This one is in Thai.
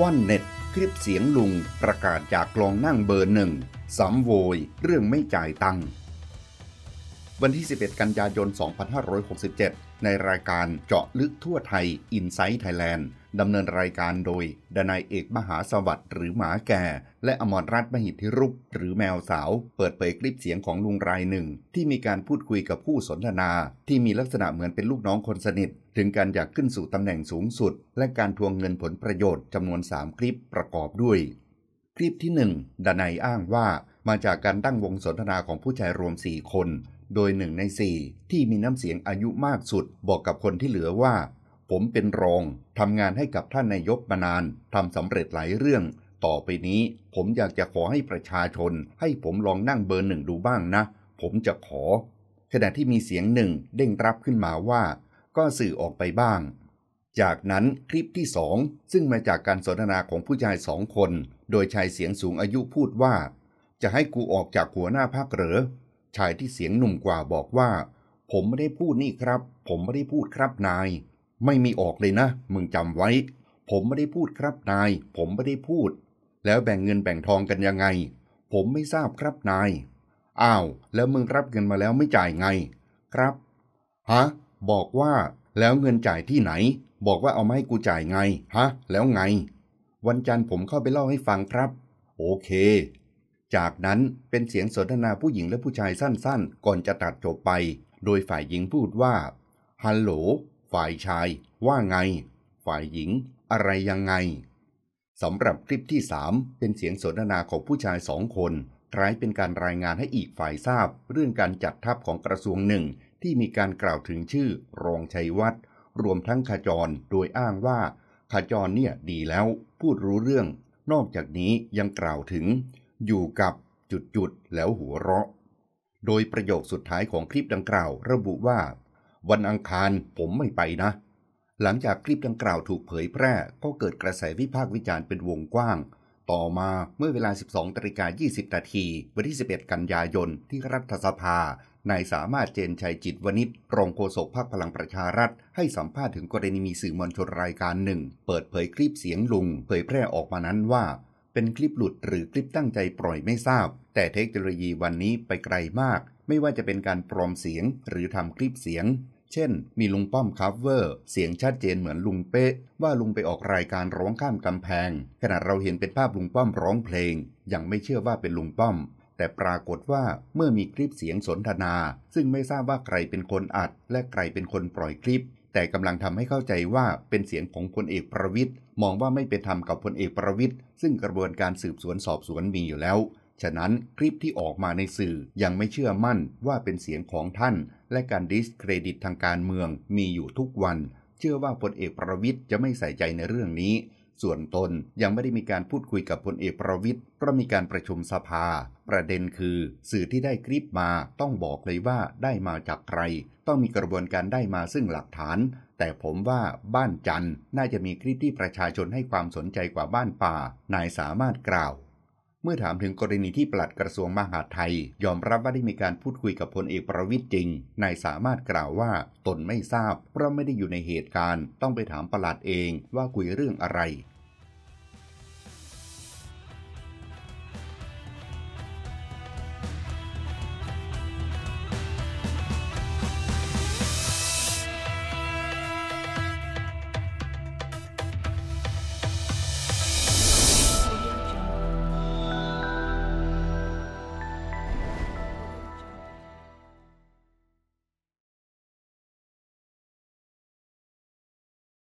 ว่อนเน็ตคลิปเสียงลุงประกาศจากกลองนั่งเบอร์หนึ่งสำโวยเรื่องไม่จ่ายตังค์วันที่11กันยายน 2567 ในรายการเจาะลึกทั่วไทย i n s i ซต์ไทยแลนด์ดำเนินรายการโดย ดนายเอกมหาสวัสดิ์หรือหมาแก่ และอมรรัตน์มหิทธิรุปหรือแมวสาว เปิดเผยคลิปเสียงของลุงรายหนึ่ง ที่มีการพูดคุยกับผู้สนทนาที่มีลักษณะเหมือนเป็นลูกน้องคนสนิท ถึงการอยากขึ้นสู่ตำแหน่งสูงสุด และการทวงเงินผลประโยชน์จำนวน 3 คลิปประกอบด้วย คลิปที่1ดนายอ้างว่ามาจากการตั้งวงสนทนาของผู้ชายรวม4คนโดยหนึ่งในสี่ที่มีน้ำเสียงอายุมากสุด บอกกับคนที่เหลือว่า ผมเป็นรอง ทำงานให้กับท่านนายกมานาน ทำสำเร็จหลายเรื่อง ต่อไปนี้ผมอยากจะขอให้ประชาชน ให้ผมลองนั่งเบอร์หนึ่งดูบ้างนะ ผมจะขอ ขณะที่มีเสียงหนึ่งเด้งรับขึ้นมาว่าก็สื่อออกไปบ้าง จากนั้นคลิปที่สองซึ่งมาจากการสนทนาของผู้ชายสองคน โดยชายเสียงสูงอายุพูดว่า จะให้กูออกจากหัวหน้าภาคเหรอชายที่เสียงหนุ่มกว่าบอกว่า ผมไม่ได้พูดนี่ครับ ผมไม่ได้พูดครับนาย ไม่มีออกเลยนะ มึงจำไว้ ผมไม่ได้พูดครับ นาย ผมไม่ได้พูด แล้วแบ่งเงินแบ่งทองกันยังไง ผมไม่ทราบครับนายอ้าว แล้วมึงรับเงินมาแล้วไม่จ่ายไง ครับฮะบอกว่า แล้วเงินจ่ายที่ไหน บอกว่าเอาไม่ให้กูจ่ายไง ฮะ แล้วไง วันจันทร์ผมเข้าไปเล่าให้ฟังครับ โอเคจากนั้นเป็นเสียงสนทนาผู้หญิงและผู้ชายสั้น ๆ ก่อนจะตัดจบไป โดยฝ่ายหญิงพูดว่า ฮัลโหล ฝ่ายชาย ว่าไง ฝ่ายหญิง อะไรยังไง สำหรับคลิปที่3เป็นเสียงสนทนาของผู้ชายสองคนคล้ายเป็นการรายงานให้อีกฝ่ายทราบ เรื่องการจัดทัพของกระทรวงหนึ่ง ที่มีการกล่าวถึงชื่อ รองชัยวัฒน์รวมทั้งขจร โดยอ้างว่า ขจรเนี่ยดีแล้ว พูดรู้เรื่อง นอกจากนี้ยังกล่าวถึงอยู่กับจุดจุดแล้วหัวเราะ โดยประโยคสุดท้ายของคลิปดังกล่าว ระบุว่า วันอังคารผมไม่ไปนะ หลังจากคลิปดังกล่าวถูกเผยแพร่ ก็เกิดกระแสวิพากษ์วิจารณ์เป็นวงกว้าง ต่อมาเมื่อเวลา 12ตริกา20นาทีวันที่ 11 กันยายนที่รัฐสภา นายสามารถเจนชัยจิตวณิชรองโฆษกพรรคพลังประชารัฐ ให้สัมภาษณ์ถึงกรณีมีสื่อมวลชนรายการหนึ่งเปิดเผยคลิปเสียงลุงเผยแพร่ออกมานั้นว่าเป็นคลิปหลุดหรือคลิปตั้งใจปล่อยไม่ทราบ แต่เทคโนโลยีวันนี้ไปไกลมาก ไม่ว่าจะเป็นการปลอมเสียง หรือทำคลิปเสียง เช่นมีลุงป้อมคัฟเวอร์ เสียงชัดเจนเหมือนลุงเป๊ะว่าลุงไปออกรายการร้องข้ามกำแพง ขณะเราเห็นเป็นภาพลุงป้อมร้องเพลง ยังไม่เชื่อว่าเป็นลุงป้อมแต่ปรากฏว่าเมื่อมีคลิปเสียงสนทนา ซึ่งไม่ทราบว่าใครเป็นคนอัด และใครเป็นคนปล่อยคลิปแต่กำลังทำให้เข้าใจว่าเป็นเสียงของพลเอกประวิทย์มองว่าไม่เป็นธรรมกับพลเอกประวิทย์ซึ่งกระบวนการสืบสวนสอบสวนมีอยู่แล้ว ฉะนั้นคลิปที่ออกมาในสื่อยังไม่เชื่อมั่นว่าเป็นเสียงของท่าน และการดิสเครดิตทางการเมืองมีอยู่ทุกวัน เชื่อว่าพลเอกประวิทย์จะไม่ใส่ใจในเรื่องนี้ส่วนตน ยังไม่ได้มีการพูดคุยกับพลเอกประวิทย์เพราะมีการประชุมสภา ประเด็นคือ สื่อที่ได้คลิปมาต้องบอกเลยว่าได้มาจากใคร ต้องมีกระบวนการได้มาซึ่งหลักฐาน แต่ผมว่าบ้านจัน น่าจะมีคลิปที่ประชาชนให้ความสนใจกว่าบ้านป่า นายสามารถกล่าวเมื่อถามถึงกรณีที่ปลัดกระทรวงมหาดไทย ยอมรับว่าได้มีการพูดคุยกับพลเอกประวิตยจริง นายสามารถกล่าวว่าตนไม่ทราบ เพราะไม่ได้อยู่ในเหตุการณ์ ต้องไปถามปลัดเองว่าคุยเรื่องอะไร